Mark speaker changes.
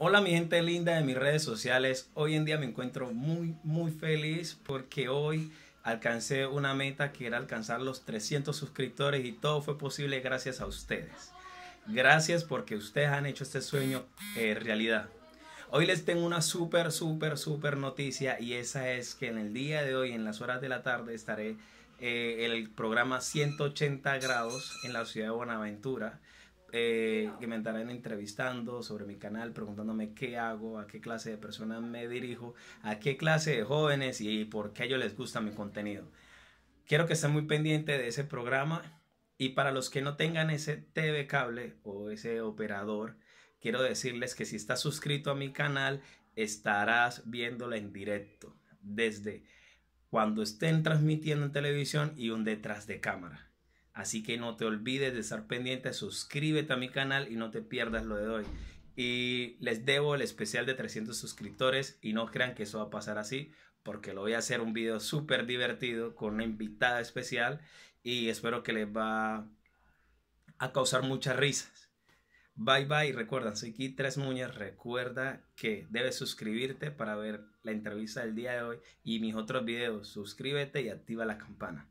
Speaker 1: Hola mi gente linda de mis redes sociales. Hoy en día me encuentro muy muy feliz porque hoy alcancé una meta que era alcanzar los 300 suscriptores y todo fue posible gracias a ustedes. Gracias porque ustedes han hecho este sueño eh, realidad. Hoy les tengo una súper, súper, súper noticia y esa es que en el día de hoy, en las horas de la tarde, estaré en eh, el programa 180 grados en la ciudad de Buenaventura eh, que me estarán entrevistando sobre mi canal, preguntándome qué hago, a qué clase de personas me dirijo, a qué clase de jóvenes y, por qué a ellos les gusta mi contenido. Quiero que estén muy pendientes de ese programa y para los que no tengan ese TV cable o ese operador, quiero decirles que si estás suscrito a mi canal, estarás viéndola en directo desde cuando estén transmitiendo en televisión y un detrás de cámara. Así que no te olvides de estar pendiente, suscríbete a mi canal y no te pierdas lo de hoy. Y les debo el especial de 300 suscriptores y no crean que eso va a pasar así, porque lo voy a hacer un video súper divertido con una invitada especial y espero que les va a causar muchas risas. Bye bye, recuerda, soy Kit Tres Muñas, recuerda que debes suscribirte para ver la entrevista del día de hoy y mis otros videos, suscríbete y activa la campana.